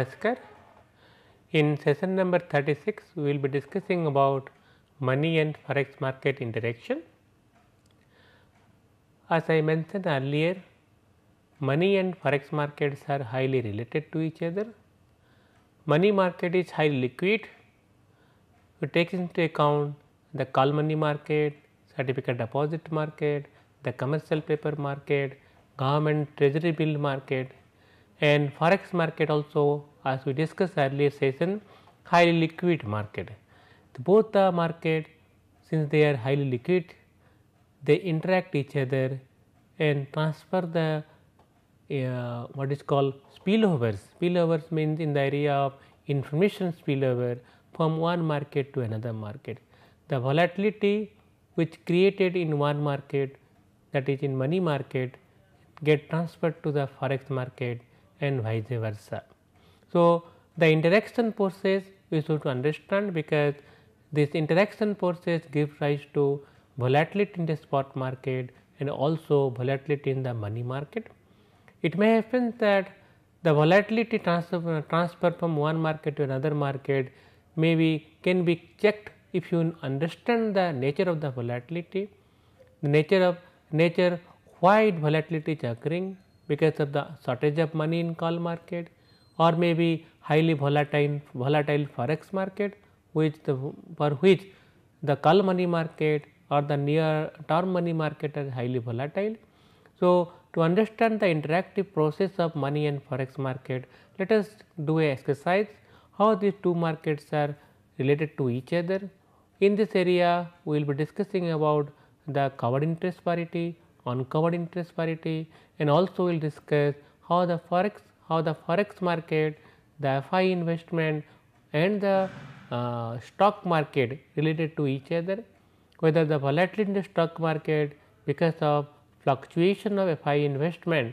Namaskar. In session number 36, we will be discussing about money and forex market interaction. As I mentioned earlier, money and forex markets are highly related to each other. Money market is highly liquid. It takes into account the call money market, certificate deposit market, the commercial paper market, government treasury bill market, and forex market also as we discussed earlier session highly liquid market. The both the market since they are highly liquid they interact each other and transfer the uh, what is called spillovers. Spillovers means in the area of information spillover from one market to another market. The volatility which created in one market that is in money market get transferred to the forex market and vice versa. So, the interaction process we should understand because this interaction process gives rise to volatility in the spot market and also volatility in the money market. It may happen that the volatility transfer, transfer from one market to another market maybe can be checked if you understand the nature of the volatility, the nature of nature why volatility is occurring because of the shortage of money in call market, or maybe highly volatile, volatile forex market which the, for which the call money market or the near term money market is highly volatile. So, to understand the interactive process of money and forex market, let us do a exercise how these two markets are related to each other. In this area, we will be discussing about the covered interest parity, uncovered interest parity and also we will discuss how the forex how the forex market, the FI investment and the uh, stock market related to each other, whether the volatility in the stock market because of fluctuation of FI investment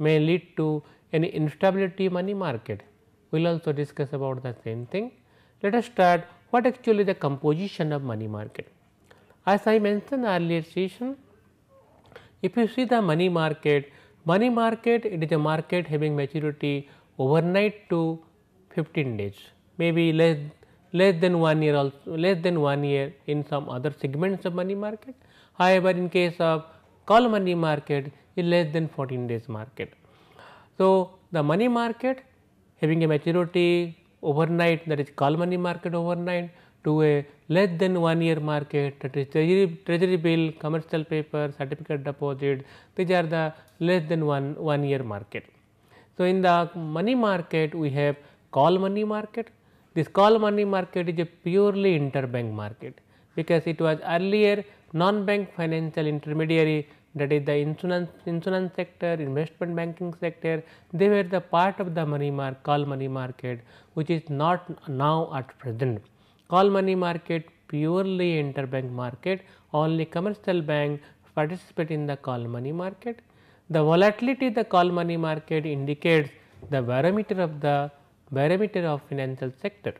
may lead to any instability money market. We will also discuss about the same thing. Let us start what actually the composition of money market. As I mentioned earlier session, if you see the money market Money market it is a market having maturity overnight to 15 days maybe less less than 1 year also less than 1 year in some other segments of money market. However, in case of call money market is less than 14 days market. So, the money market having a maturity overnight that is call money market overnight to a less than one year market, treasury, treasury bill, commercial paper, certificate deposit, these are the less than one, one year market. So, in the money market we have call money market. This call money market is a purely interbank market because it was earlier non-bank financial intermediary that is the insurance, insurance sector, investment banking sector, they were the part of the money mark, call money market which is not now at present. Call money market purely interbank market, only commercial bank participate in the call money market. The volatility the call money market indicates the barometer of the barometer of financial sector.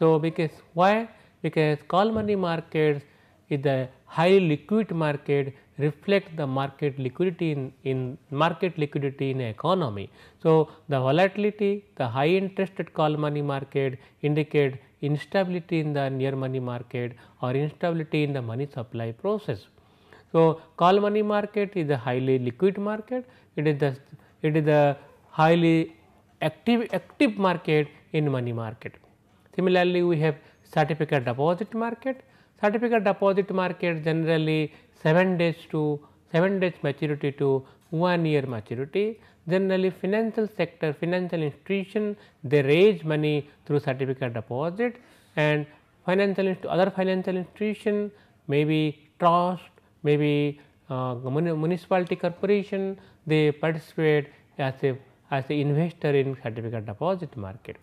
So, because why? Because call money markets is a highly liquid market reflect the market liquidity in, in market liquidity in economy. So, the volatility, the high interest at call money market indicate instability in the near money market or instability in the money supply process. So, call money market is a highly liquid market, it is the it is the highly active active market in money market. Similarly, we have certificate deposit market certificate deposit market generally 7 days to 7 days maturity to 1 year maturity. Generally financial sector, financial institution they raise money through certificate deposit and financial other financial institution maybe trust, maybe uh, municipality corporation they participate as a as a investor in certificate deposit market.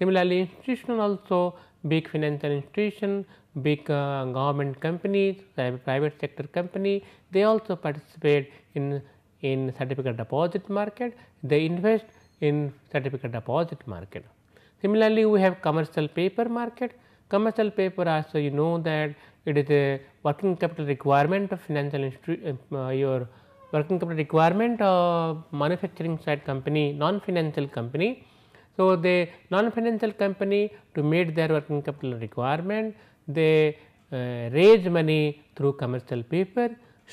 Similarly, institutional also big financial institution, big uh, government companies, private sector company, they also participate in, in certificate deposit market, they invest in certificate deposit market. Similarly, we have commercial paper market. Commercial paper also you know that it is a working capital requirement of financial uh, uh, your working capital requirement of manufacturing side company, non-financial company so, the non-financial company to meet their working capital requirement, they uh, raise money through commercial paper,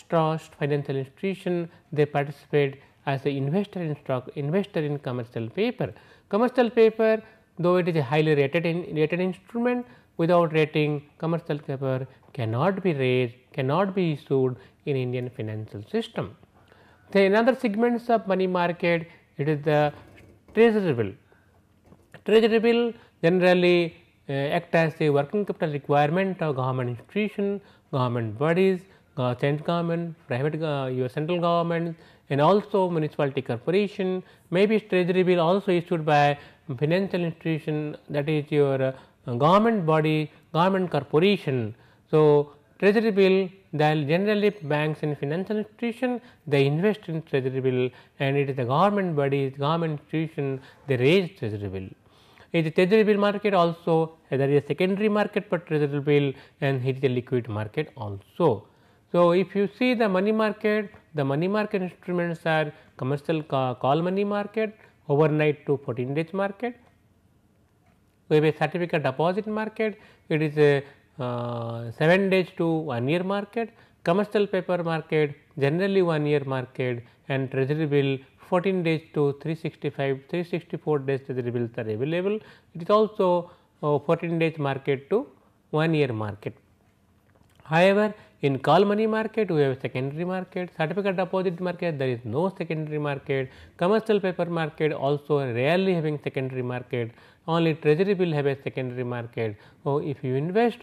trust financial institution, they participate as an investor in stock, investor in commercial paper. Commercial paper though it is a highly rated, in, rated instrument without rating commercial paper cannot be raised, cannot be issued in Indian financial system. The another segments of money market it is the treasurable Treasury bill generally uh, act as a working capital requirement of government institution, government bodies, central government, private uh, your central government and also municipality corporation. Maybe treasury bill also issued by financial institution that is your uh, government body, government corporation. So, treasury bill then generally banks and financial institution they invest in treasury bill and it is the government body, government institution they raise treasury bill is the treasury bill market also there is a secondary market for treasury bill and here is a liquid market also. So, if you see the money market, the money market instruments are commercial call money market, overnight to 14 days market. We have a certificate deposit market, it is a uh, 7 days to 1 year market, commercial paper market, generally 1 year market and treasury bill 14 days to 365, 364 days the bills are available. It is also uh, 14 days market to 1 year market. However, in call money market we have secondary market, certificate deposit market there is no secondary market, commercial paper market also rarely having secondary market, only treasury bill have a secondary market. So, if you invest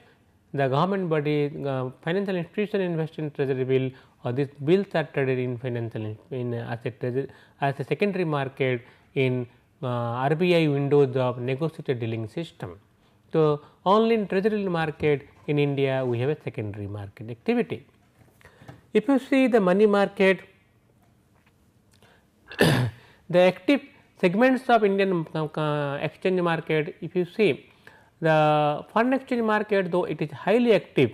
the government body uh, financial institution invest in treasury bill or these bills are traded in financial in, in uh, as a treasury as a secondary market in uh, RBI windows of negotiated dealing system. So, only in treasury market in India we have a secondary market activity. If you see the money market, the active segments of Indian uh, exchange market if you see the foreign exchange market though it is highly active,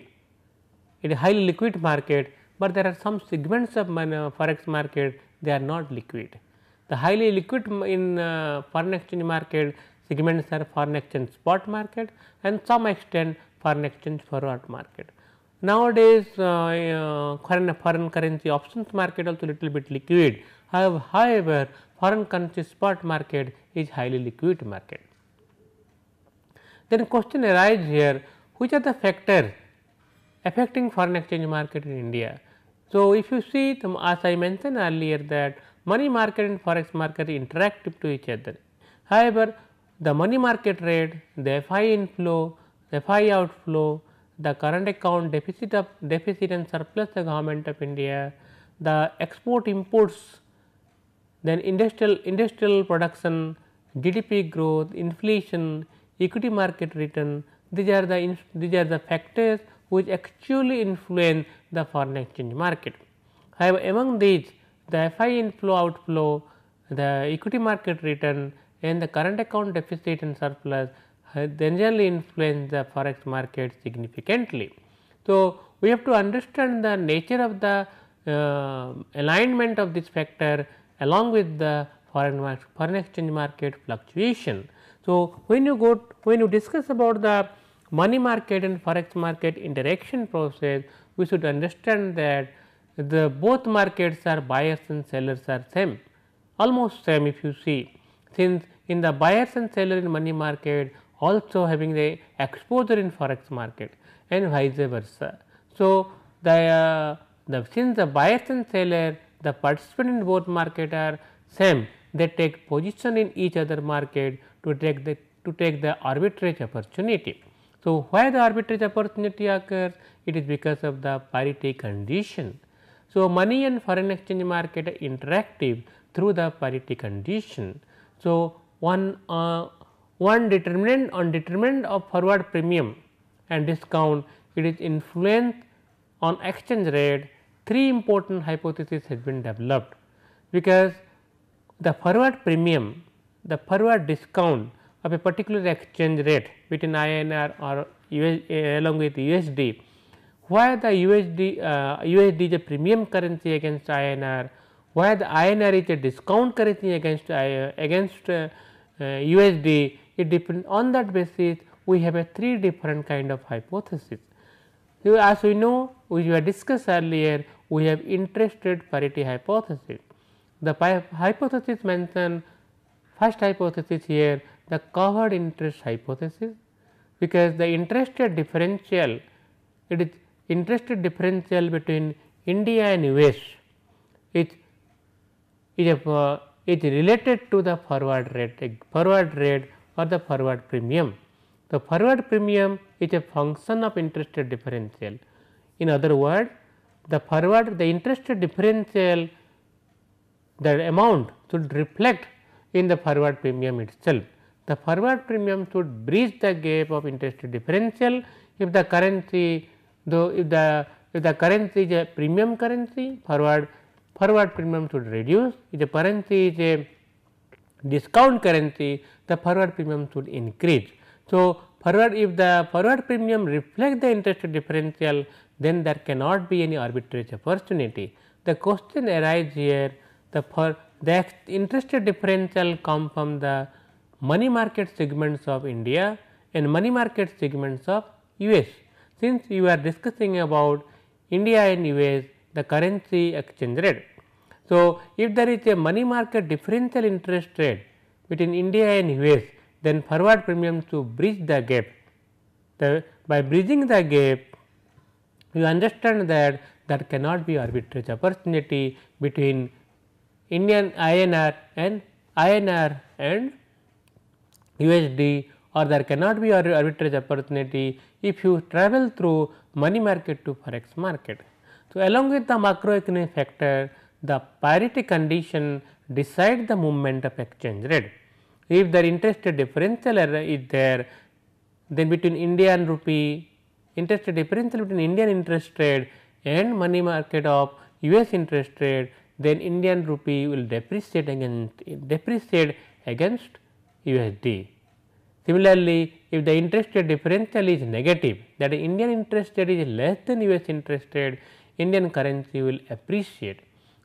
it is highly liquid market, but there are some segments of uh, forex market they are not liquid. The highly liquid in uh, foreign exchange market segments are foreign exchange spot market and some extent foreign exchange forward market. Nowadays, uh, uh, foreign, foreign currency options market also little bit liquid. However, however, foreign currency spot market is highly liquid market. Then question arises here which are the factors affecting foreign exchange market in India. So, if you see as I mentioned earlier that money market and forex market interact to each other. However, the money market rate, the FI inflow, the FI outflow, the current account deficit of deficit and surplus the government of India, the export imports, then industrial industrial production, GDP growth, inflation, equity market return these are the these are the factors which actually influence the foreign exchange market. However, among these the FI inflow outflow, the equity market return and the current account deficit and surplus uh, generally influence the forex market significantly. So, we have to understand the nature of the uh, alignment of this factor along with the foreign, foreign exchange market fluctuation. So, when you go when you discuss about the money market and forex market interaction process, we should understand that the both markets are buyers and sellers are same almost same if you see since in the buyers and seller in money market also having the exposure in forex market and vice versa. So, the, uh, the since the buyers and seller the participant in both market are same they take position in each other market to take the to take the arbitrage opportunity. So, why the arbitrage opportunity occurs? It is because of the parity condition. So, money and foreign exchange market are interactive through the parity condition. So, one, uh, one determinant on determinant of forward premium and discount it is influence on exchange rate three important hypotheses have been developed because the forward premium, the forward discount of a particular exchange rate between INR or US, uh, along with USD, why the USD, uh, USD is a premium currency against INR, why the INR is a discount currency against, uh, against USD, uh, uh, it depends on that basis we have a three different kind of hypothesis. So, as we know we have discussed earlier we have interest rate parity hypothesis. The hypothesis mentioned first hypothesis here the covered interest hypothesis because the interested differential it is interested differential between India and US it is a uh, related to the forward rate forward rate or the forward premium. The forward premium is a function of interested differential. In other words, the forward the interested differential the amount should reflect in the forward premium itself. The forward premium should bridge the gap of interest differential if the currency though if the if the currency is a premium currency forward forward premium should reduce if the currency is a discount currency the forward premium should increase. So, forward if the forward premium reflects the interest differential then there cannot be any arbitrage opportunity. The question arises here the for the interest differential come from the money market segments of India and money market segments of US. Since you are discussing about India and US the currency exchange rate. So, if there is a money market differential interest rate between India and US then forward premium to bridge the gap. The, by bridging the gap you understand that there cannot be arbitrage opportunity between Indian INR and INR and USD or there cannot be arbitrage opportunity if you travel through money market to forex market. So, along with the macroeconomic factor the parity condition decide the movement of exchange rate. If the interest differential er-, is there then between Indian rupee interest differential between Indian interest rate and money market of US interest rate then Indian rupee will depreciate against depreciate against USD. Similarly, if the interest rate differential is negative that Indian interest rate is less than US interest rate, Indian currency will appreciate.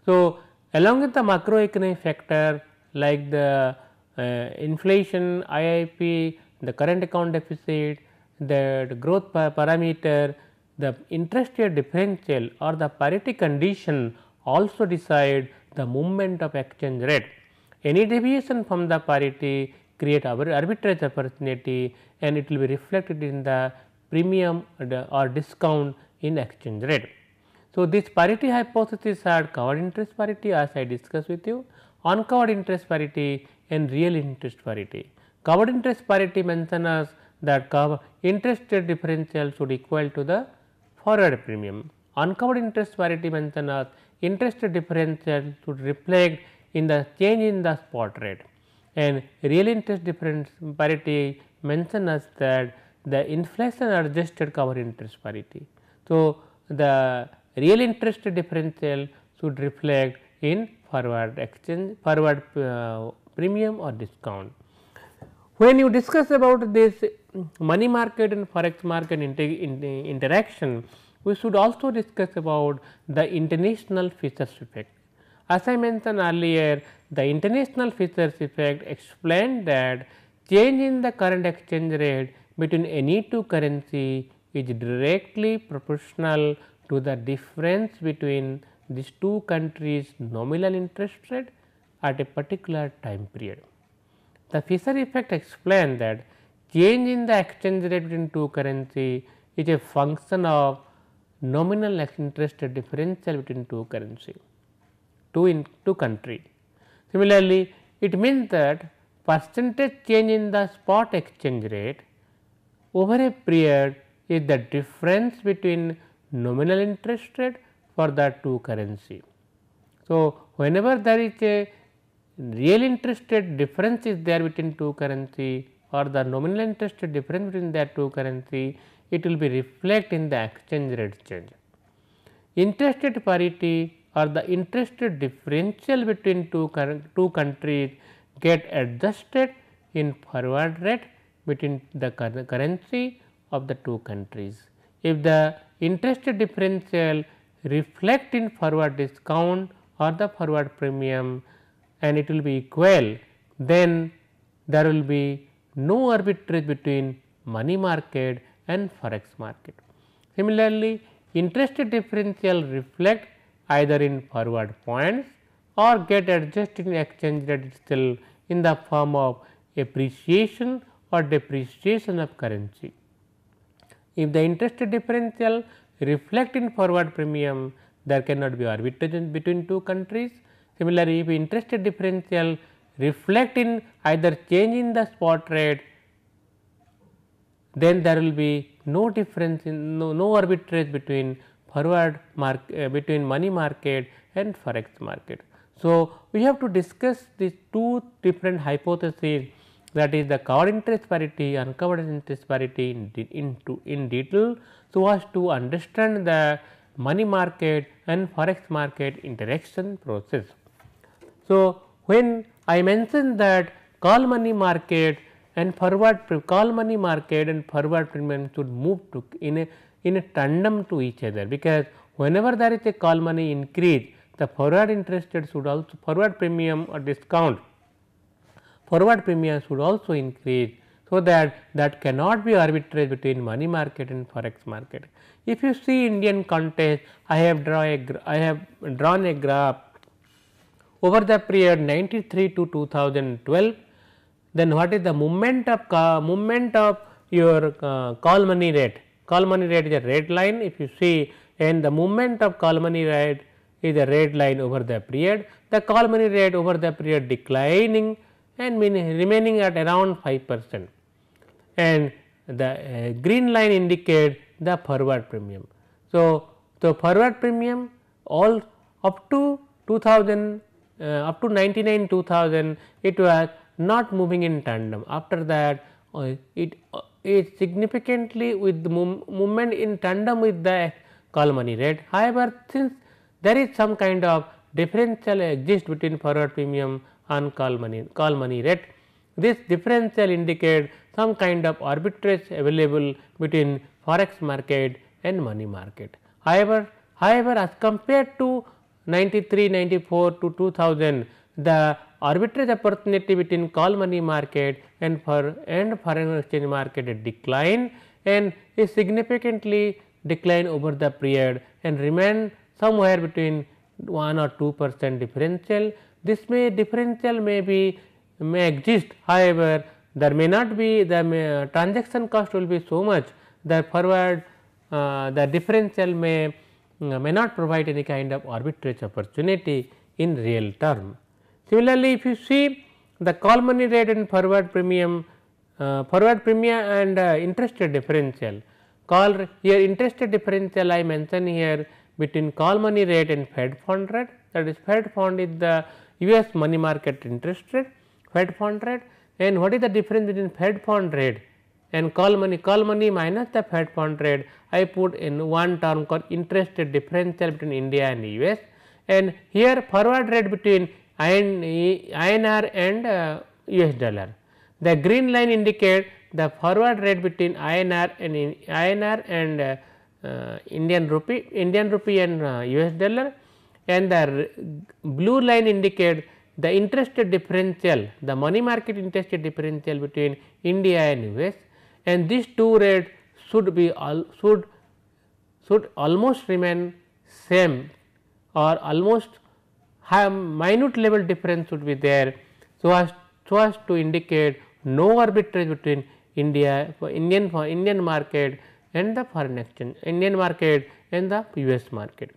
So, along with the macroeconomic factor like the uh, inflation, IIP, the current account deficit, the growth parameter, the interest rate differential or the parity condition also decide the movement of exchange rate. Any deviation from the parity create our arbitrage opportunity and it will be reflected in the premium uh, or discount in exchange rate. So, this parity hypothesis are covered interest parity as I discussed with you, uncovered interest parity and real interest parity. Covered interest parity mentions that interest rate differential should equal to the forward premium. Uncovered interest parity mentions that interest differential should reflect in the change in the spot rate and real interest difference parity mentioned us that the inflation adjusted cover interest parity. So, the real interest differential should reflect in forward exchange forward uh, premium or discount. When you discuss about this money market and forex market inter inter interaction, we should also discuss about the international features effect. As I mentioned earlier, the international features effect explained that change in the current exchange rate between any two currency is directly proportional to the difference between these two countries nominal interest rate at a particular time period. The Fisher effect explained that change in the exchange rate between two currency is a function of nominal interest rate differential between two currency, two in two country. Similarly, it means that percentage change in the spot exchange rate over a period is the difference between nominal interest rate for the two currency. So, whenever there is a real interest rate difference is there between two currency or the nominal interest rate difference between that two currency, it will be reflect in the exchange rate change. Interest rate parity or the interest rate differential between two, two countries get adjusted in forward rate between the currency of the two countries. If the interest differential reflect in forward discount or the forward premium and it will be equal, then there will be no arbitrage between money market and forex market. Similarly, interest differential reflect either in forward points or get adjusted in exchange rate itself in the form of appreciation or depreciation of currency. If the interest differential reflect in forward premium, there cannot be arbitrage between two countries. Similarly, if interest differential reflect in either change in the spot rate then there will be no difference in no, no arbitrage between forward market uh, between money market and forex market. So, we have to discuss these two different hypotheses that is the covered interest parity uncovered interest parity in, de in, in detail so as to understand the money market and forex market interaction process. So, when I mentioned that call money market and forward call money market and forward premium should move to in a in a tandem to each other because whenever there is a call money increase the forward interest rates should also forward premium or discount forward premiums should also increase. So, that that cannot be arbitrage between money market and forex market. If you see Indian context I have drawn a I have drawn a graph over the period 93 to 2012 then what is the movement of movement of your uh, call money rate? Call money rate is a red line if you see and the movement of call money rate is a red line over the period. The call money rate over the period declining and remaining at around 5 percent and the uh, green line indicates the forward premium. So, the forward premium all up to 2000 uh, up to 99 2000 it was not moving in tandem. After that uh, it uh, is significantly with the mov movement in tandem with the Kalmani rate. However, since there is some kind of differential exists between forward premium and call money, call money rate. This differential indicate some kind of arbitrage available between forex market and money market. However, however as compared to 93, 94 to 2000 the arbitrage opportunity between call money market and, for, and foreign exchange market decline and is significantly decline over the period and remain somewhere between 1 or 2 percent differential. This may differential may be may exist however, there may not be the may, transaction cost will be so much that forward uh, the differential may may not provide any kind of arbitrage opportunity in real term. Similarly, if you see the call money rate and forward premium, uh, forward premium and uh, interest differential, call here interest differential I mention here between call money rate and Fed fund rate that is Fed fund is the US money market interest rate, Fed fund rate and what is the difference between Fed fund rate and call money, call money minus the Fed fund rate I put in one term called interest differential between India and US and here forward rate between INR and US uh, dollar. The green line indicate the forward rate between INR and INR and uh, uh, Indian rupee, Indian rupee and uh, US dollar and the blue line indicate the interest differential, the money market interest differential between India and US and these two rates should be all should should almost remain same or almost minute level difference would be there so as so as to indicate no arbitrage between India for Indian for Indian market and the foreign exchange Indian market and the US market.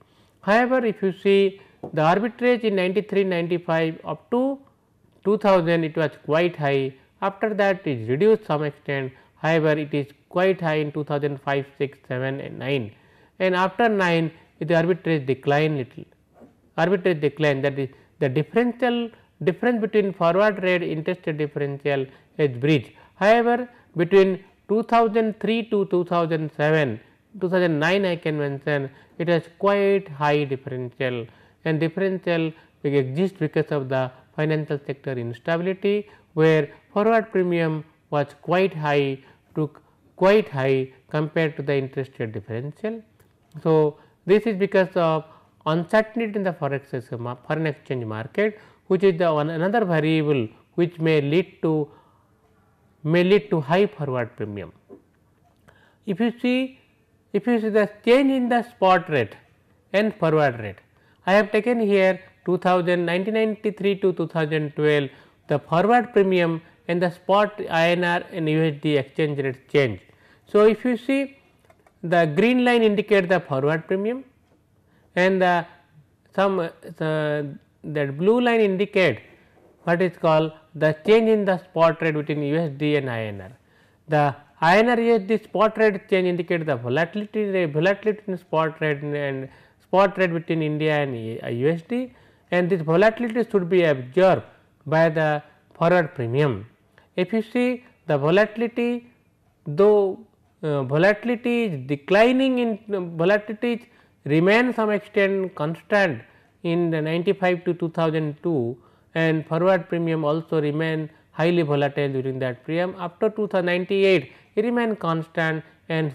However, if you see the arbitrage in 93 95 up to 2000 it was quite high after that it is reduced some extent however it is quite high in 2005 6 7 and 9 and after 9 the arbitrage declined little arbitrary decline that is the differential difference between forward rate interest rate differential is bridge. However, between 2003 to 2007 2009 I can mention it has quite high differential and differential exists because of the financial sector instability where forward premium was quite high took quite high compared to the interest rate differential. So, this is because of uncertainty in the forex foreign exchange market which is the one another variable which may lead to may lead to high forward premium. If you see if you see the change in the spot rate and forward rate I have taken here 2000 1993 to 2012 the forward premium and the spot INR and USD exchange rate change. So, if you see the green line indicate the forward premium and the some that blue line indicate what is called the change in the spot rate between USD and INR. The INR USD spot rate change indicate the volatility volatility in spot rate and spot rate between India and USD and this volatility should be absorbed by the forward premium. If you see the volatility though uh, volatility is declining in uh, volatility is remain some extent constant in the 95 to 2002 and forward premium also remain highly volatile during that period. After 2098 it remain constant and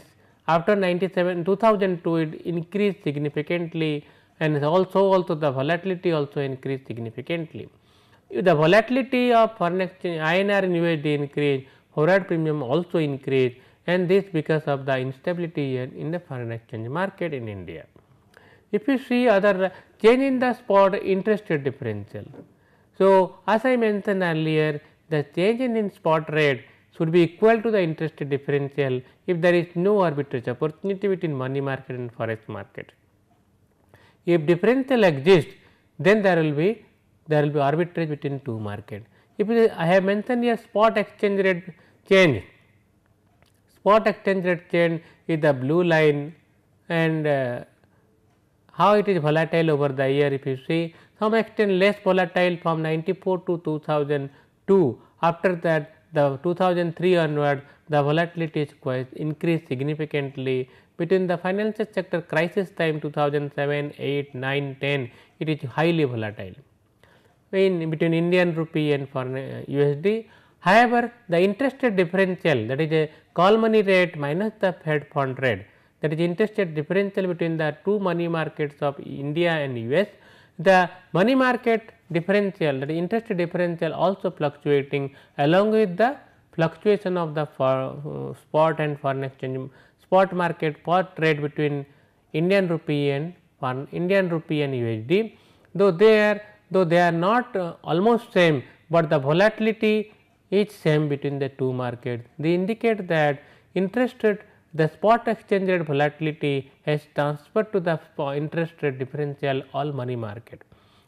after 97 2002 it increased significantly and also also the volatility also increased significantly. If the volatility of foreign exchange INR and USD increase forward premium also increase, and this because of the instability in the foreign exchange market in India. If you see other change in the spot interest rate differential. So, as I mentioned earlier the change in spot rate should be equal to the interest rate differential if there is no arbitrage opportunity between money market and forex market. If differential exists then there will be there will be arbitrage between two market. If I have mentioned here spot exchange rate change, spot exchange rate change is the blue line and uh, how it is volatile over the year if you see some extent less volatile from 94 to 2002 after that the 2003 onward the volatility is quite increased significantly between the financial sector crisis time 2007 8 9 10 it is highly volatile in between indian rupee and foreign usd uh, however the interest rate differential that is a call money rate minus the fed fund rate there is rate differential between the two money markets of India and US. The money market differential that is interest differential also fluctuating along with the fluctuation of the for, uh, spot and foreign exchange spot market for trade between Indian rupee and foreign, Indian rupee and USD. Though they are though they are not uh, almost same, but the volatility is same between the two markets. They indicate that interest rate the spot exchange rate volatility has transferred to the interest rate differential or money market.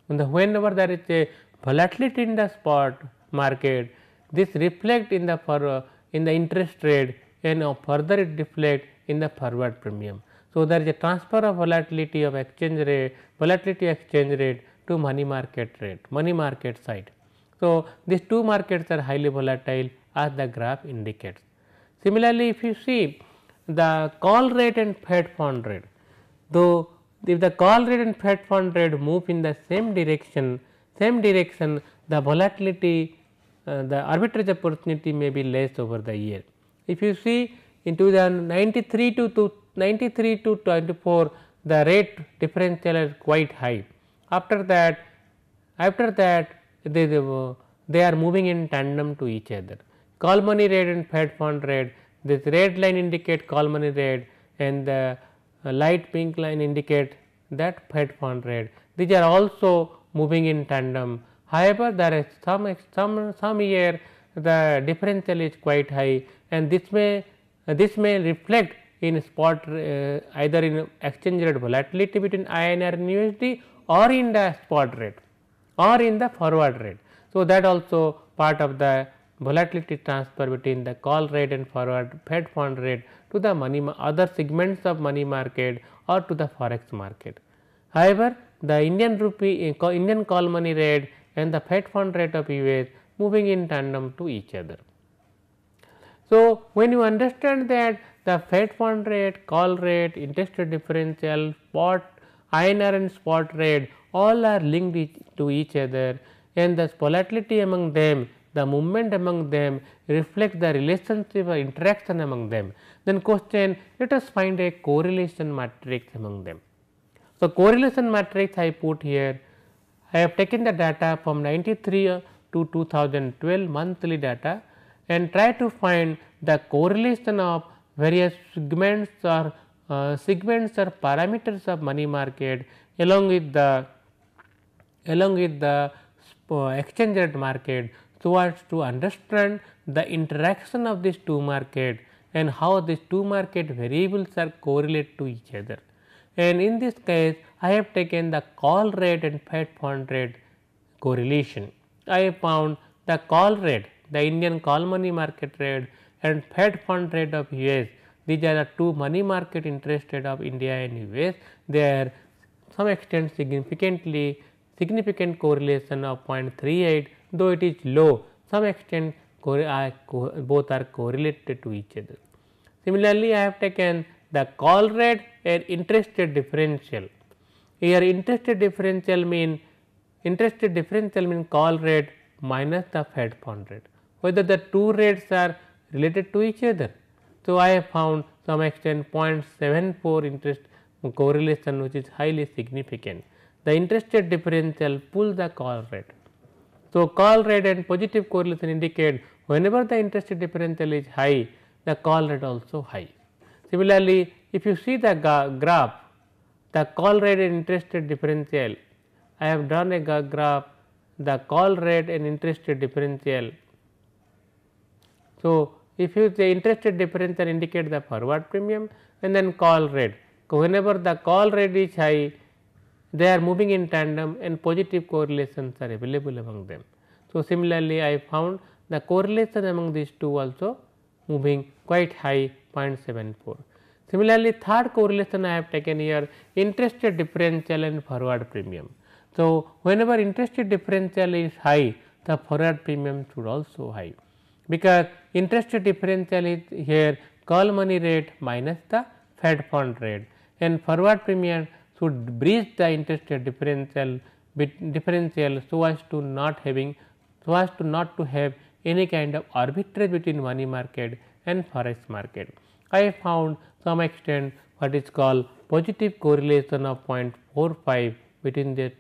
And the whenever there is a volatility in the spot market, this reflect in the for, in the interest rate and further it reflect in the forward premium. So, there is a transfer of volatility of exchange rate volatility exchange rate to money market rate money market side. So, these two markets are highly volatile as the graph indicates. Similarly, if you see the call rate and Fed fund rate. Though if the call rate and Fed fund rate move in the same direction, same direction the volatility uh, the arbitrage opportunity may be less over the year. If you see in 1993 to, to 93 to 24 the rate differential is quite high. After that after that they, they, they are moving in tandem to each other. Call money rate and Fed fund rate this red line indicate Kalmani rate and the uh, light pink line indicate that Fed fund rate. These are also moving in tandem. However, there is some some some year the differential is quite high and this may uh, this may reflect in spot uh, either in exchange rate volatility between INR and USD or in the spot rate or in the forward rate. So, that also part of the volatility transfer between the call rate and forward Fed fund rate to the money other segments of money market or to the forex market. However, the Indian rupee eh, Indian call money rate and the Fed fund rate of US moving in tandem to each other. So, when you understand that the Fed fund rate, call rate, interest rate differential, spot INR and spot rate all are linked to each other and the volatility among them the movement among them reflects the relationship or interaction among them. Then question let us find a correlation matrix among them. So, correlation matrix I put here I have taken the data from 93 to 2012 monthly data and try to find the correlation of various segments or uh, segments or parameters of money market along with the along with the uh, exchange rate market towards to understand the interaction of these two market and how these two market variables are correlate to each other. And in this case I have taken the call rate and Fed fund rate correlation. I have found the call rate the Indian call money market rate and Fed fund rate of US these are the two money market interest rate of India and US they are some extent significantly significant correlation of 0.38 though it is low some extent uh, both are correlated to each other. Similarly, I have taken the call rate and interest rate differential. Here interest rate differential mean interest rate differential mean call rate minus the Fed fund rate whether the two rates are related to each other. So, I have found some extent 0.74 interest correlation which is highly significant. The interest rate differential pulls the call rate so, call rate and positive correlation indicate whenever the interest differential is high the call rate also high. Similarly, if you see the graph the call rate and interest rate differential I have drawn a graph the call rate and interest rate differential. So, if you the interest rate differential indicate the forward premium and then call rate. Whenever the call rate is high they are moving in tandem and positive correlations are available among them. So, similarly, I found the correlation among these two also moving quite high 0.74. Similarly, third correlation I have taken here interest rate differential and forward premium. So, whenever interest rate differential is high the forward premium should also high because interest rate differential is here call money rate minus the Fed fund rate and forward premium should bridge the interstate differential differential so as to not having so as to not to have any kind of arbitrage between money market and forex market. I found some extent what is called positive correlation of 0.45 between the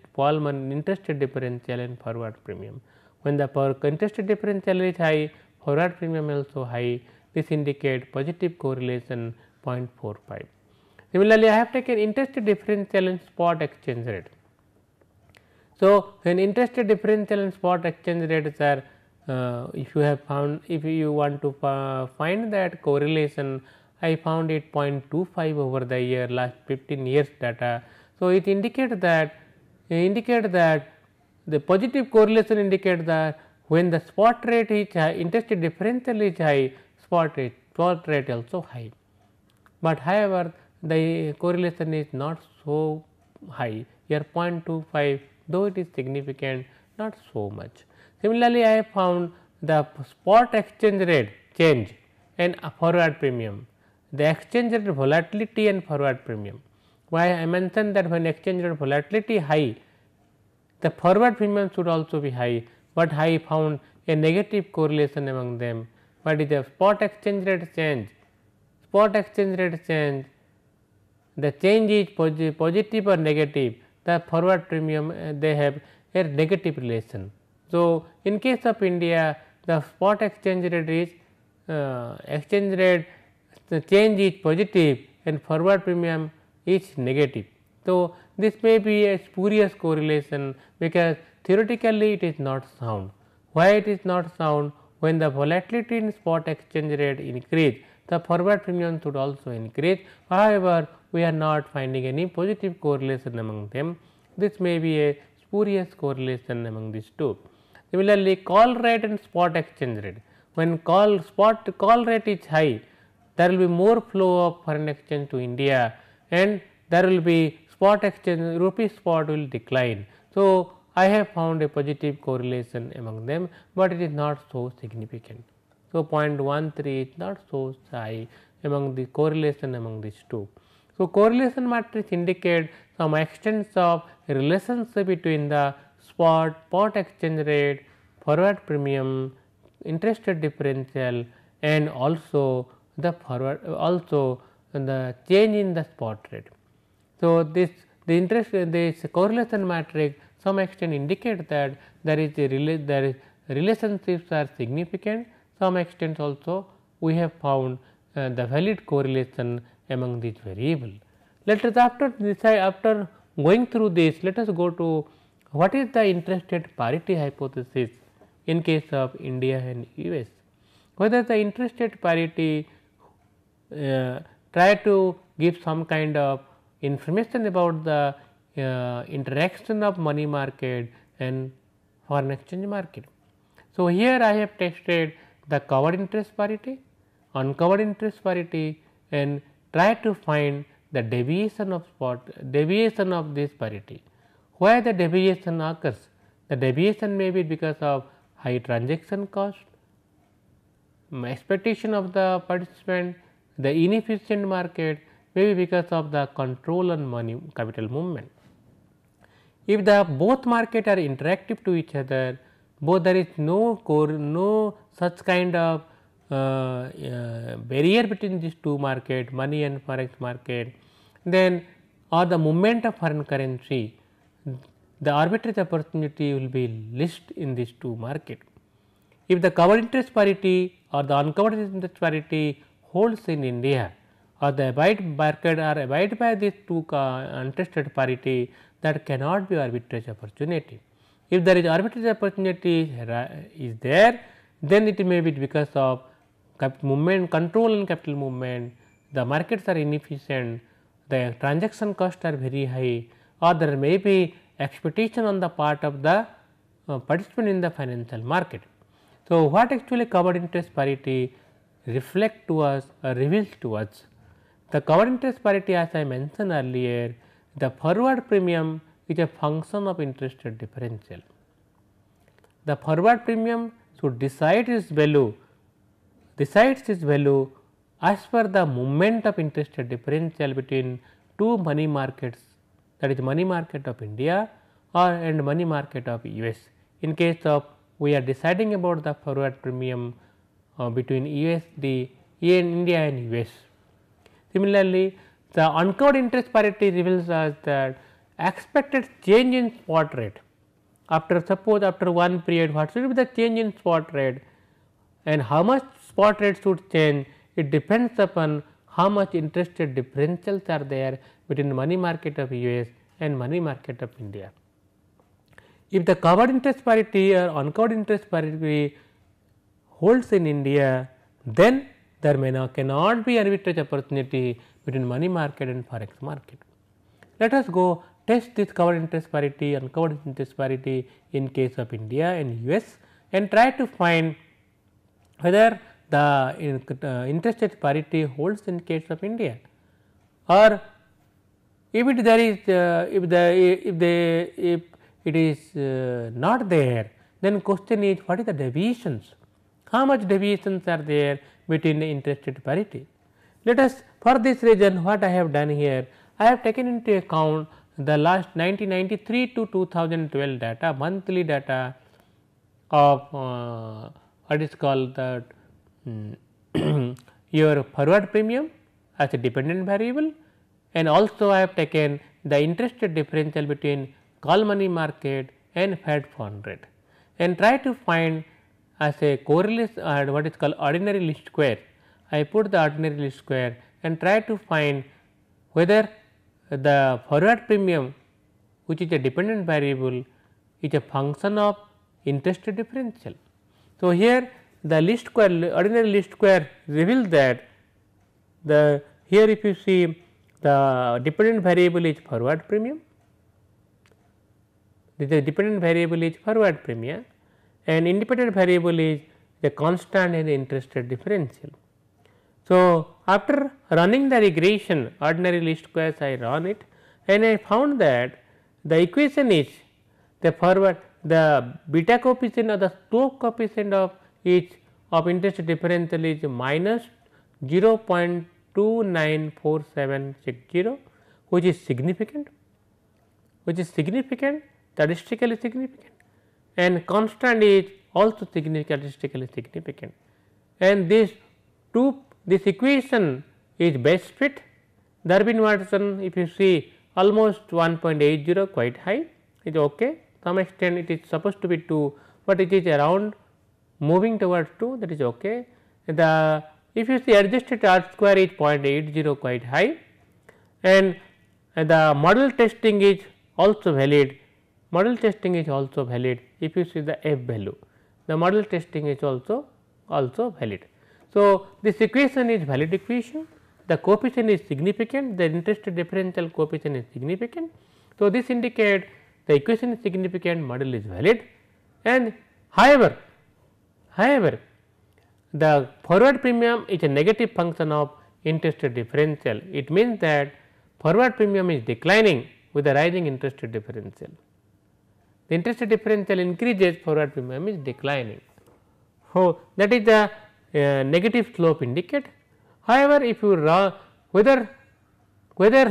interest rate differential and forward premium. When the interest rate differential is high, forward premium also high, this indicate positive correlation 0.45. Similarly, I have taken interest differential and spot exchange rate. So, when interest differential and spot exchange rates are uh, if you have found if you want to uh, find that correlation I found it 0.25 over the year last 15 years data. So, it indicates that indicate that the positive correlation indicates that when the spot rate is high interest differential is high spot rate spot rate also high. But however, the correlation is not so high here 0.25 though it is significant not so much. Similarly, I found the spot exchange rate change and forward premium, the exchange rate volatility and forward premium. Why I mentioned that when exchange rate volatility high, the forward premium should also be high, but I found a negative correlation among them. What is the spot exchange rate change? Spot exchange rate change the change is positive or negative the forward premium uh, they have a negative relation. So, in case of India the spot exchange rate is uh, exchange rate the change is positive and forward premium is negative. So, this may be a spurious correlation because theoretically it is not sound. Why it is not sound? When the volatility in spot exchange rate increase, the forward premium should also increase. However, we are not finding any positive correlation among them. This may be a spurious correlation among these two. Similarly, call rate and spot exchange rate. When call spot call rate is high, there will be more flow of foreign exchange to India and there will be spot exchange rupee spot will decline. So, I have found a positive correlation among them, but it is not so significant. So, 0.13 is not so high among the correlation among these two. So, correlation matrix indicate some extents of relationship between the spot, spot exchange rate, forward premium, interest rate differential and also the forward also the change in the spot rate. So, this the interest this correlation matrix some extent indicate that there is a rela there is relationships are significant some extent also we have found uh, the valid correlation among these variable. Let us after decide after going through this let us go to what is the interest rate parity hypothesis in case of India and US. Whether the interest rate parity uh, try to give some kind of information about the uh, interaction of money market and foreign exchange market. So, here I have tested the covered interest parity, uncovered interest parity and try to find the deviation of spot deviation of this parity. Where the deviation occurs? The deviation may be because of high transaction cost, mm, expectation of the participant, the inefficient market may be because of the control on money capital movement. If the both market are interactive to each other, both there is no core, no such kind of uh, uh, barrier between these two market money and forex market then or the movement of foreign currency the arbitrage opportunity will be least in these two market. If the covered interest parity or the uncovered interest parity holds in India or the abide market are abide by these two interested parity that cannot be arbitrage opportunity. If there is arbitrage opportunity is there then it may be because of capital movement control and capital movement, the markets are inefficient, the transaction costs are very high or there may be expectation on the part of the uh, participant in the financial market. So, what actually covered interest parity reflect to us or uh, reveals to us? The covered interest parity as I mentioned earlier, the forward premium is a function of interest rate differential. The forward premium should decide its value decides its value as per the movement of interest rate differential between two money markets that is money market of India or and money market of US. In case of we are deciding about the forward premium uh, between USD in India and US. Similarly, the uncovered interest parity reveals us that expected change in spot rate after suppose after one period what should be the change in spot rate and how much spot rate should change it depends upon how much interest rate differentials are there between money market of US and money market of India. If the covered interest parity or uncovered interest parity holds in India, then there may not cannot be arbitrage opportunity between money market and forex market. Let us go test this covered interest parity uncovered interest parity in case of India and US and try to find whether the uh, interest rate parity holds in case of India or if it there is uh, if the if the if it is uh, not there then question is what is the deviations how much deviations are there between the interest rate parity let us for this reason what i have done here i have taken into account the last 1993 to 2012 data monthly data of uh, what is called the Hmm. your forward premium as a dependent variable and also I have taken the interest rate differential between call money market and Fed fund rate and try to find as a correlation uh, what is called ordinary least square. I put the ordinary least square and try to find whether the forward premium which is a dependent variable is a function of interest differential. So, here the least square ordinary least square reveal that the here if you see the dependent variable is forward premium the dependent variable is forward premium and independent variable is the constant and interested differential. So, after running the regression ordinary least squares I run it and I found that the equation is the forward the beta coefficient or the slope coefficient of each of interest differential is minus 0.294760 which is significant which is significant statistically significant and constant is also significant statistically significant and this two this equation is best fit darwin Watson if you see almost 1.80 quite high is ok some extent it is supposed to be 2, but it is around moving towards 2 that is ok. The if you see adjusted R square is 0.80 quite high and, and the model testing is also valid model testing is also valid if you see the f value the model testing is also also valid. So, this equation is valid equation the coefficient is significant the interest differential coefficient is significant. So, this indicate the equation is significant model is valid and however, However, the forward premium is a negative function of interest rate differential. It means that forward premium is declining with the rising interest rate differential. The interest rate differential increases forward premium is declining. So, that is the uh, negative slope indicate. However, if you draw whether whether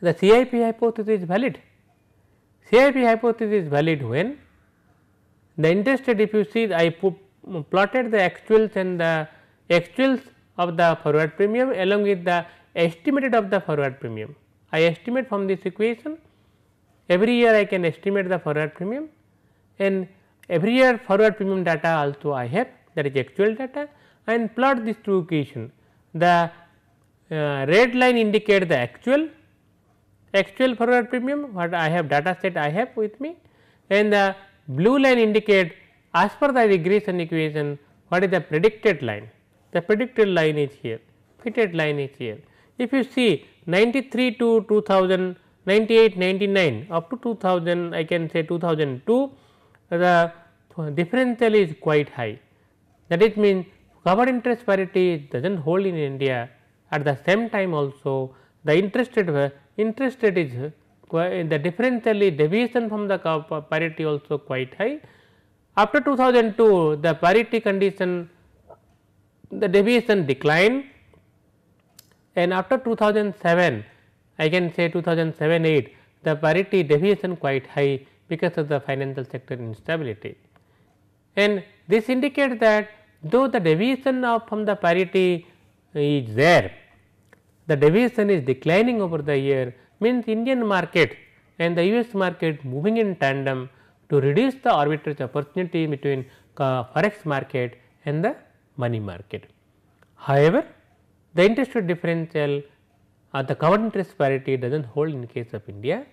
the CIP hypothesis is valid, CIP hypothesis is valid when the interest rate if you see I put, mm, plotted the actuals and the actuals of the forward premium along with the estimated of the forward premium. I estimate from this equation every year I can estimate the forward premium and every year forward premium data also I have that is actual data and plot this two equation. The uh, red line indicate the actual actual forward premium what I have data set I have with me and the Blue line indicate as per the regression equation what is the predicted line. The predicted line is here, fitted line is here. If you see 93 to 2000, 98, 99 up to 2000 I can say 2002 the differential is quite high. That is means covered interest parity does not hold in India at the same time also the interest rate interest rate is the differentially deviation from the parity also quite high. After 2002 the parity condition the deviation declined and after 2007 I can say 2007 8 the parity deviation quite high because of the financial sector instability. And this indicates that though the deviation of from the parity is there, the deviation is declining over the year, means Indian market and the US market moving in tandem to reduce the arbitrage opportunity between the uh, forex market and the money market. However, the interest rate differential or the covered interest parity does not hold in case of India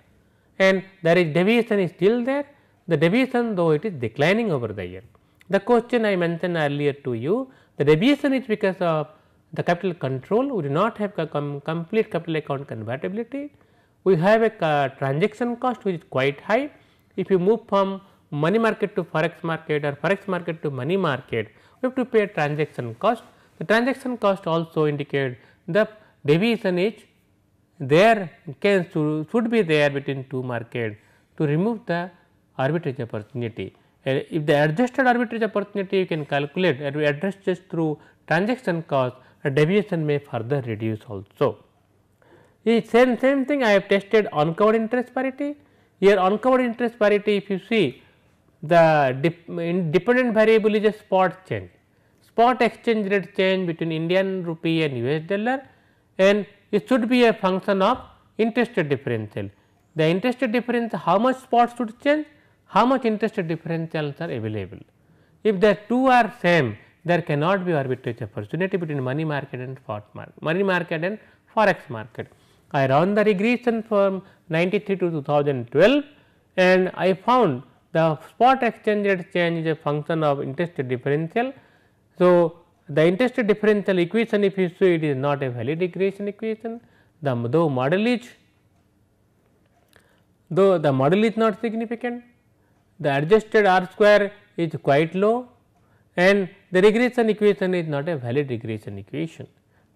and there is deviation is still there the deviation though it is declining over the year. The question I mentioned earlier to you the deviation is because of the capital control we do not have com complete capital account convertibility we have a uh, transaction cost which is quite high. If you move from money market to forex market or forex market to money market, we have to pay a transaction cost. The transaction cost also indicates the deviation is there can should be there between two markets to remove the arbitrage opportunity. Uh, if the adjusted arbitrage opportunity you can calculate and we address this through transaction cost, the deviation may further reduce also. Is same same thing I have tested uncovered interest parity. Here uncovered interest parity if you see the dip, dependent variable is a spot change. Spot exchange rate change between Indian rupee and US dollar and it should be a function of interest rate differential. The interest rate difference how much spot should change, how much interest rate differentials are available. If the two are same there cannot be arbitrage opportunity between money market and spot market, money market and forex market. I run the regression from 93 to 2012 and I found the spot exchange rate change is a function of interest differential. So, the interest differential equation if you see it is not a valid regression equation the though model is though the model is not significant the adjusted r square is quite low and the regression equation is not a valid regression equation.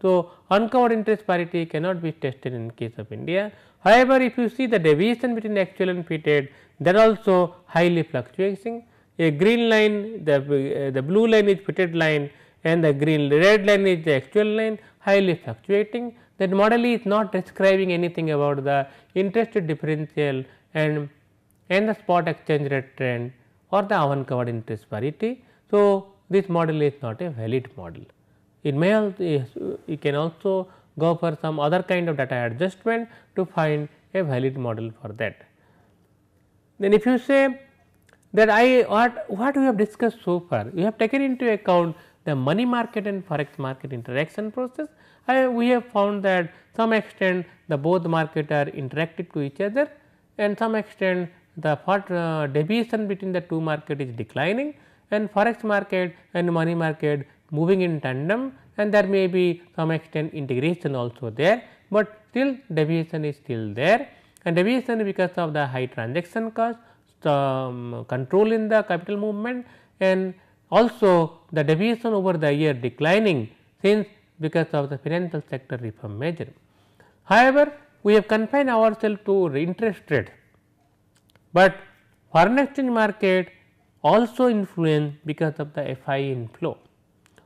So, uncovered interest parity cannot be tested in case of India. However, if you see the deviation between actual and fitted that also highly fluctuating. A green line, the, uh, the blue line is fitted line and the green red line is the actual line highly fluctuating. That model is not describing anything about the interest differential and, and the spot exchange rate trend or the uncovered interest parity. So, this model is not a valid model. It may also, you can also go for some other kind of data adjustment to find a valid model for that. Then if you say that I what, what we have discussed so far, we have taken into account the money market and forex market interaction process. I, we have found that some extent the both market are interacted to each other and some extent the part uh, deviation between the two market is declining and forex market and money market moving in tandem and there may be some extent integration also there, but still deviation is still there and deviation because of the high transaction cost, some control in the capital movement and also the deviation over the year declining since because of the financial sector reform measure. However, we have confined ourselves to interest rate, but foreign exchange market also influence because of the FI inflow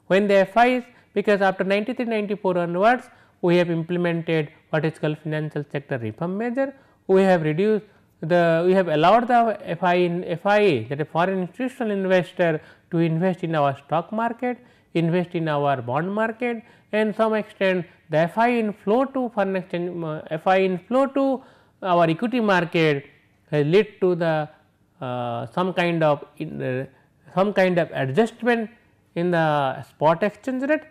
when the FI is because after 93 94 onwards we have implemented what is called financial sector reform measure we have reduced the we have allowed the FI in FIA that a foreign institutional investor to invest in our stock market, invest in our bond market and some extent the FI inflow to foreign exchange uh, FI inflow to our equity market has led to the uh, some kind of in, uh, some kind of adjustment in the spot exchange rate,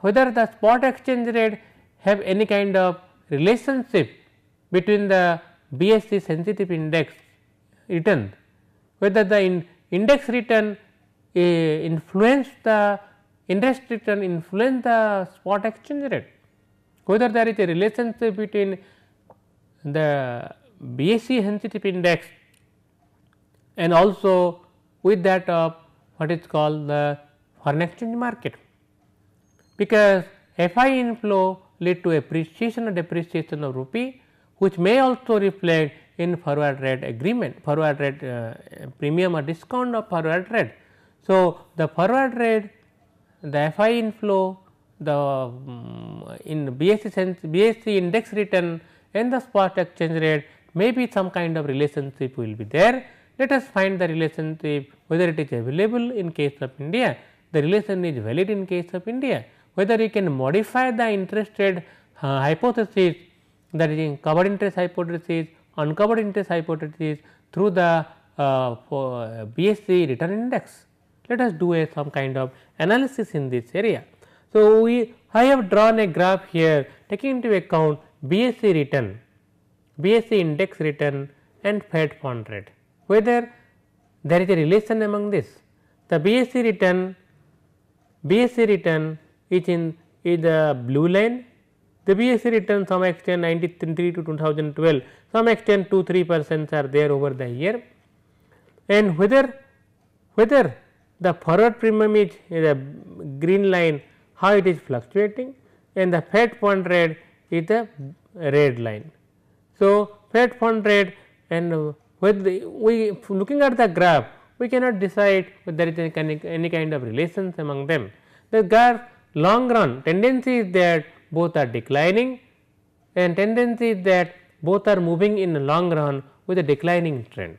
whether the spot exchange rate have any kind of relationship between the BSC sensitive index return, whether the in index return uh, influence the interest return influence the spot exchange rate, whether there is a relationship between the BSC sensitive index and also with that of what is called the foreign exchange market because FI inflow lead to appreciation or depreciation of rupee which may also reflect in forward rate agreement forward rate uh, premium or discount of forward rate. So, the forward rate the FI inflow the um, in BSE sense, BSC index return and the spot exchange rate may be some kind of relationship will be there. Let us find the relationship whether it is available in case of India the relation is valid in case of India. Whether you can modify the interest rate uh, hypothesis that is covered interest hypothesis, uncovered interest hypothesis through the uh, uh BSC return index. Let us do a some kind of analysis in this area. So, we I have drawn a graph here taking into account BSC return, BSC index return and Fed fund rate. Whether there is a relation among this. The BSC return BSc return is in is the blue line. The BSc return some extent 93 to 2012 some extent 2 3 percent are there over the year and whether whether the forward premium is the green line how it is fluctuating and the Fed fund rate is the red line. So, Fed fund rate and with the, we looking at the graph we cannot decide whether there is any kind of relations among them. The long run tendency is that both are declining and tendency is that both are moving in the long run with a declining trend.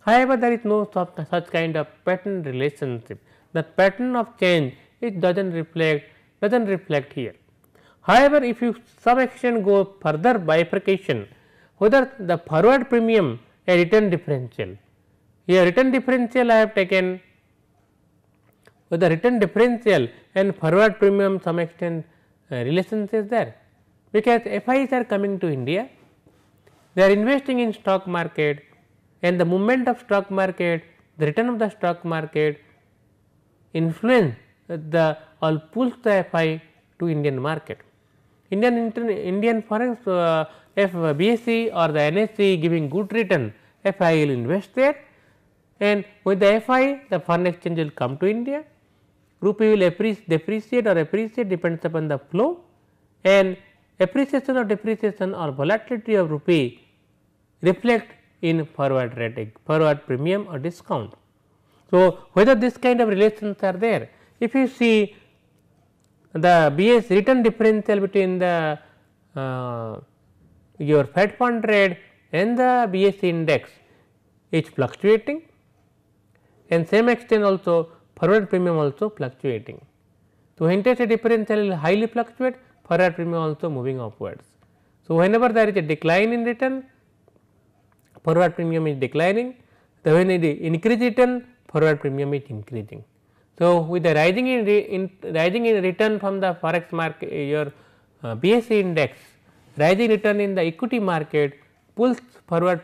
However, there is no such kind of pattern relationship. The pattern of change it does not reflect does not reflect here. However, if you sub-action go further bifurcation whether the forward premium a return differential here return differential I have taken with the return differential and forward premium some extent uh, relations is there because FIs are coming to India, they are investing in stock market and the movement of stock market, the return of the stock market influence the or pulls the FI to Indian market. Indian Indian foreign uh, BSE or the NSE giving good return, FI will invest there and with the FI the foreign exchange will come to India, rupee will depreciate or appreciate depends upon the flow and appreciation or depreciation or volatility of rupee reflect in forward rate forward premium or discount. So, whether this kind of relations are there if you see the BS return differential between the uh, your Fed fund rate and the BS index is fluctuating and same extent also forward premium also fluctuating. So, interest rate differential highly fluctuate forward premium also moving upwards. So, whenever there is a decline in return forward premium is declining so, when it increase return forward premium is increasing. So, with the rising in, in rising in return from the forex market your uh, BSE index rising return in the equity market pulls forward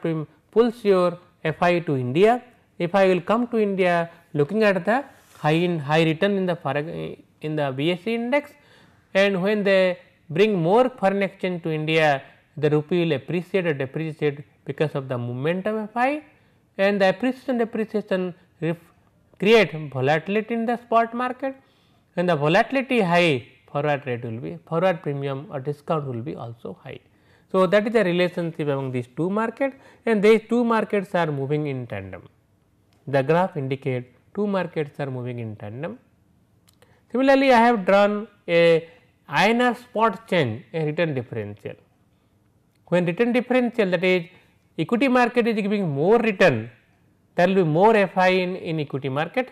pulls your FI to India if I will come to India looking at the high in high return in the in the BSE index and when they bring more foreign exchange to India the rupee will appreciate or depreciate because of the momentum FI and the appreciation depreciation create volatility in the spot market and the volatility high forward rate will be forward premium or discount will be also high. So, that is the relationship among these two markets and these two markets are moving in tandem the graph indicate two markets are moving in tandem. Similarly, I have drawn a INR spot change a return differential. When return differential that is equity market is giving more return there will be more FI in, in equity market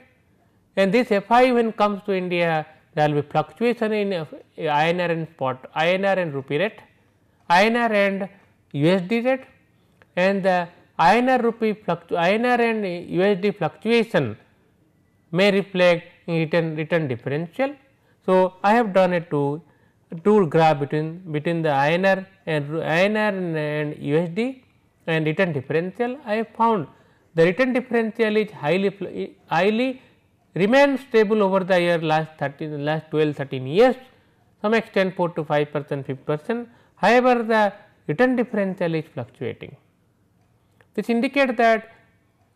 and this FI when comes to India there will be fluctuation in INR and spot INR and rupee rate, INR and USD rate and the INR rupee INR and USD fluctuation may reflect return return differential. So, I have drawn a two two graph between between the INR and INR and USD and return differential. I have found the return differential is highly highly remained stable over the year last 13 last 12 13 years some extent 4 to 5 percent 5 percent. However, the return differential is fluctuating which indicate that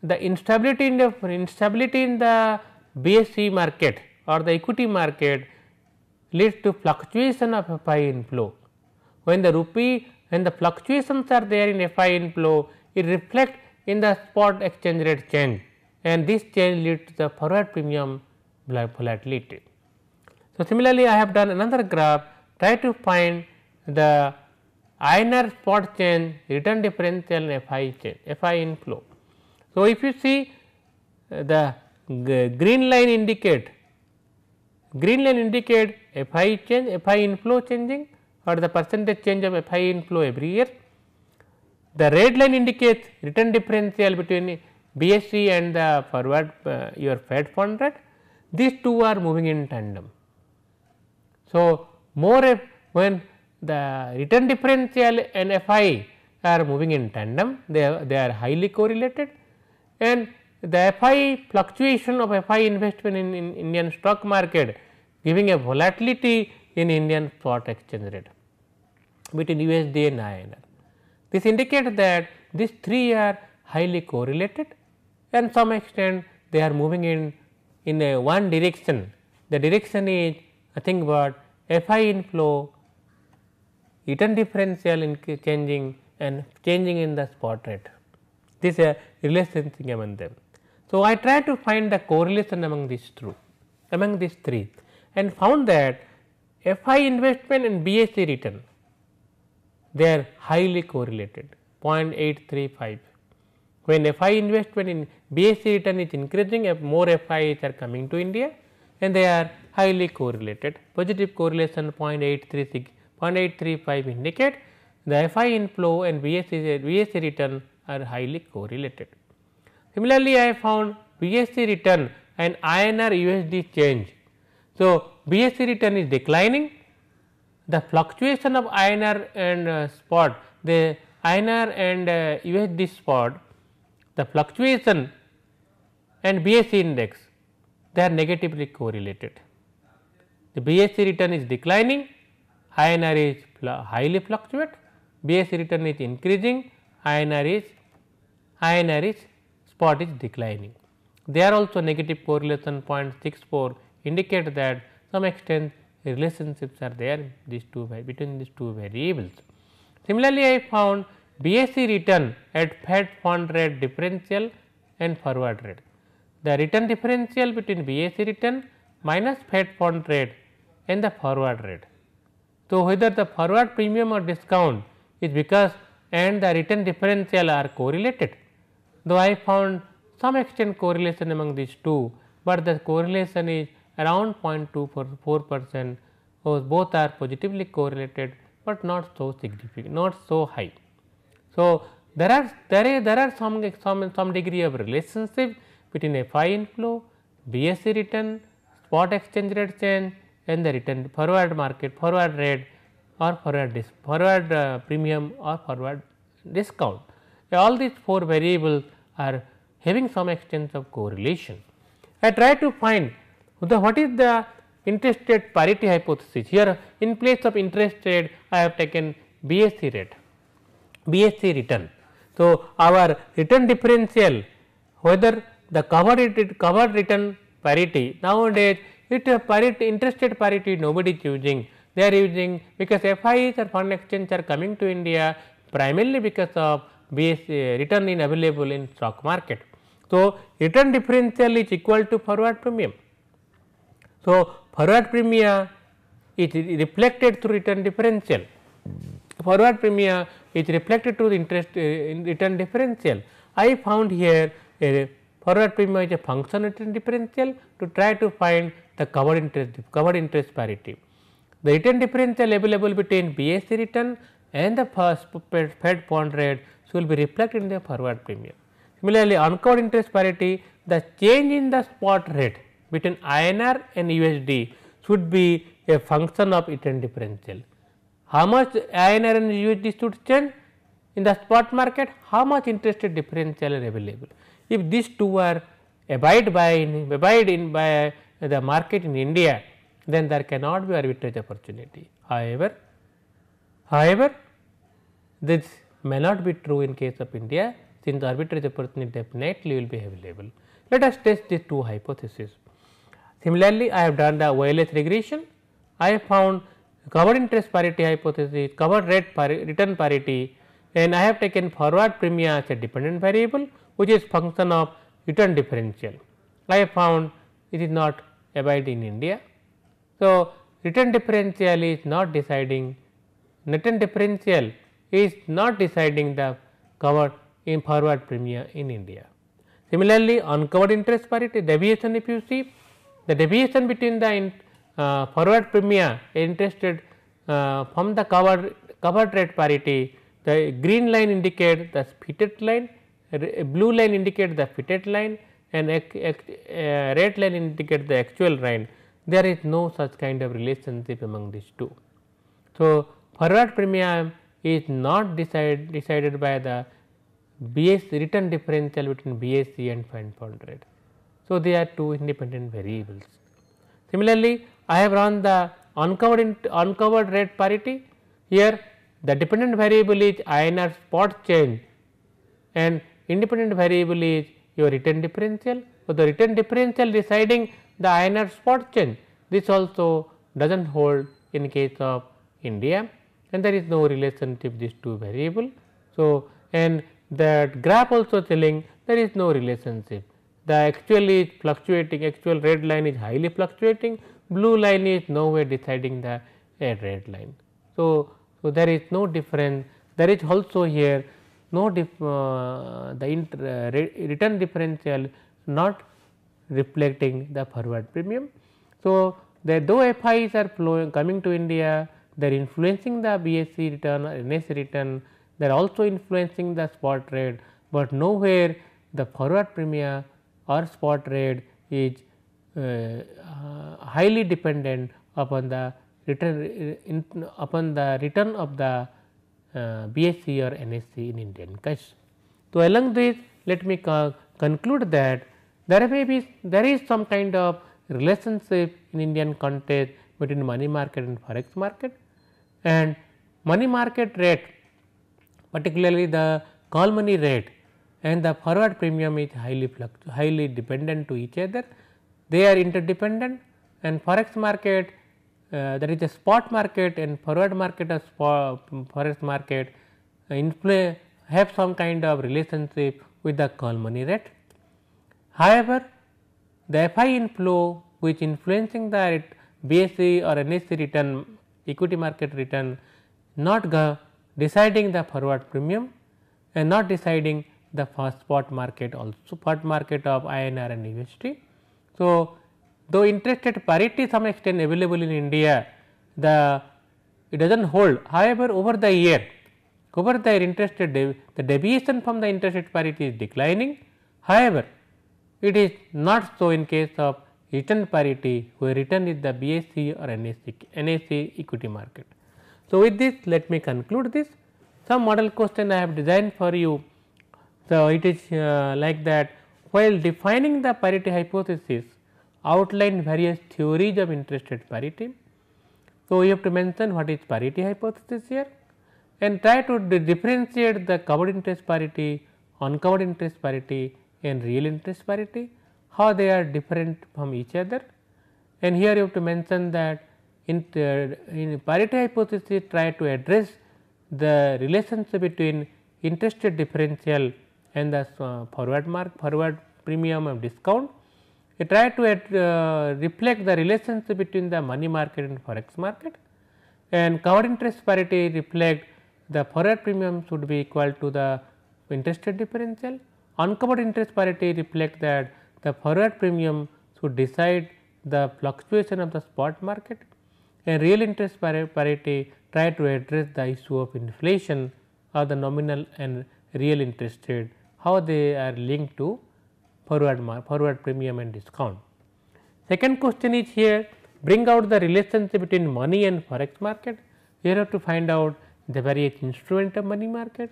the instability in the instability in the BSE market or the equity market leads to fluctuation of FI inflow. When the rupee when the fluctuations are there in FI inflow, it reflects in the spot exchange rate change and this change leads to the forward premium volatility. So, similarly, I have done another graph try to find the inner spot chain return differential and Fi chain Fi inflow. So, if you see uh, the green line indicate green line indicate Fi change Fi inflow changing or the percentage change of Fi inflow every year. The red line indicates return differential between BSE and the forward uh, your Fed fund rate these two are moving in tandem. So, more when the return differential and Fi are moving in tandem, they are, they are highly correlated and the Fi fluctuation of Fi investment in, in Indian stock market giving a volatility in Indian spot exchange rate between USD and INR. This indicates that these three are highly correlated and some extent they are moving in, in a one direction. The direction is nothing but Fi inflow Eaton differential in changing and changing in the spot rate. This is a relationship among them. So, I try to find the correlation among these two among these three and found that FI investment and BSC return they are highly correlated 0.835. When FI investment in BSC return is increasing more FIs are coming to India and they are highly correlated positive correlation 0.836 0.835 indicate the Fi inflow and BSC, BSC return are highly correlated. Similarly, I found BSC return and INR USD change. So, BSC return is declining, the fluctuation of INR and uh, spot, the INR and uh, USD spot, the fluctuation and BSC index, they are negatively correlated. The BSC return is declining, INR is highly fluctuate, base return is increasing, INR is INR is spot is declining. There are also negative correlation 0.64 indicate that some extent relationships are there these two between these two variables. Similarly, I found BSE return at Fed fund rate differential and forward rate. The return differential between BSE return minus Fed fund rate and the forward rate so, whether the forward premium or discount is because and the return differential are correlated, though I found some extent correlation among these two, but the correlation is around 0.24 percent so, both are positively correlated, but not so significant not so high. So, there are there, is, there are some, some some degree of relationship between FI inflow, BSE return, spot exchange rate change and the return forward market, forward rate or forward risk, forward uh, premium or forward discount. All these four variables are having some extent of correlation. I try to find the what is the interest rate parity hypothesis. Here in place of interest rate I have taken BSC rate, BSC return. So, our return differential whether the covered, covered return parity nowadays it uh, parity rate parity nobody is using they are using because FIs or foreign exchange are coming to India primarily because of uh, return in available in stock market. So, return differential is equal to forward premium. So, forward premium is reflected through return differential. Forward premium is reflected through the interest uh, in return differential. I found here a forward premium is a function return differential to try to find the covered interest covered interest parity. The return differential available between BSC return and the first Fed bond rate so will be reflected in the forward premium. Similarly, uncovered interest parity the change in the spot rate between INR and USD should be a function of return differential. How much INR and USD should change in the spot market, how much interest rate differential is available. If these two are abide by abide in by the market in India, then there cannot be arbitrage opportunity. However, however, this may not be true in case of India since arbitrage opportunity definitely will be available. Let us test these two hypotheses. Similarly, I have done the OLS regression. I have found covered interest parity hypothesis, covered rate pari return parity and I have taken forward premium as a dependent variable which is function of return differential. I have found it is not abide in India. So, return differential is not deciding return differential is not deciding the cover in forward premium in India. Similarly, uncovered interest parity deviation if you see the deviation between the in, uh, forward premium interested uh, from the cover covered rate parity the green line indicate the fitted line blue line indicate the fitted line and ac, uh, red line indicates the actual rand there is no such kind of relationship among these two. So, forward premium is not decide, decided by the BS return differential between BSC and fine fault rate. So, they are two independent variables. Similarly, I have run the uncovered, uncovered rate parity here the dependent variable is INR spot change and independent variable is your written differential. So, the written differential deciding the INR spot change this also does not hold in case of India and there is no relationship these two variable. So, and that graph also telling there is no relationship the actual is fluctuating actual red line is highly fluctuating blue line is nowhere deciding the red line. So, so there is no difference there is also here no dif, uh, the inter, uh, return differential not reflecting the forward premium. So, the though FIs are flowing coming to India they are influencing the BSE return or NSE return they are also influencing the spot rate, but nowhere the forward premium or spot rate is uh, uh, highly dependent upon the return uh, in, upon the return of the BSc or NSc in Indian Kush. So, along this let me conclude that there may be there is some kind of relationship in Indian context between money market and forex market and money market rate particularly the call money rate and the forward premium is highly highly dependent to each other. They are interdependent and forex market uh, there is a spot market and forward market as um, forest market uh, inflate have some kind of relationship with the call money rate. However, the FI inflow which influencing the BSE or NSE return equity market return not deciding the forward premium and not deciding the first spot market also spot market of INR and USD. So, though interest rate parity some extent available in India the it does not hold however over the year over the year interest rate the deviation from the interest rate parity is declining however it is not so in case of return parity where return is the BSE or NSE, NSE equity market. So, with this let me conclude this some model question I have designed for you. So, it is uh, like that while defining the parity hypothesis outlined various theories of interest parity. So, we have to mention what is parity hypothesis here and try to differentiate the covered interest parity, uncovered interest parity and real interest parity, how they are different from each other. And here you have to mention that in, uh, in parity hypothesis try to address the relationship between interest differential and the uh, forward mark, forward premium and discount we try to uh, reflect the relationship between the money market and forex market and covered interest parity reflect the forward premium should be equal to the interest rate differential. Uncovered interest parity reflect that the forward premium should decide the fluctuation of the spot market and real interest parity try to address the issue of inflation or the nominal and real interest rate, how they are linked to forward forward premium and discount. Second question is here bring out the relationship between money and forex market. You have to find out the various instrument of money market.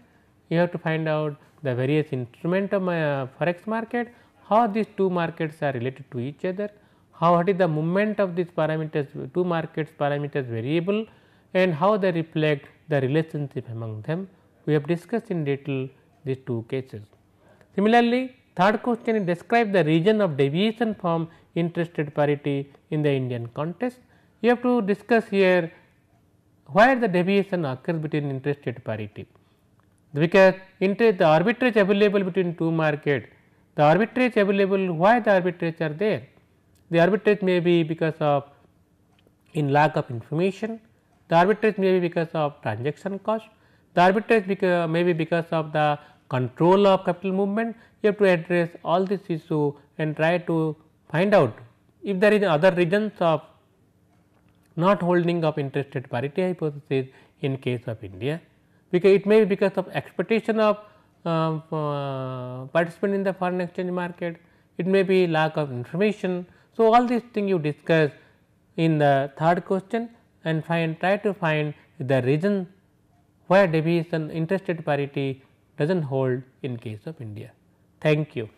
You have to find out the various instrument of uh, forex market, how these two markets are related to each other, how what is the movement of these parameters two markets parameters variable and how they reflect the relationship among them. We have discussed in detail these two cases. Similarly, Third question is describe the region of deviation from interested parity in the Indian context. You have to discuss here where the deviation occurs between interested parity. Because the arbitrage available between two market, the arbitrage available why the arbitrage are there? The arbitrage may be because of in lack of information, the arbitrage may be because of transaction cost, the arbitrage may be because of the control of capital movement you have to address all this issue and try to find out if there is other reasons of not holding of interested parity hypothesis in case of India, because it may be because of expectation of uh, uh, participant in the foreign exchange market, it may be lack of information. So, all these things you discuss in the third question and find try to find the reason where deviation interested parity does not hold in case of India. Thank you.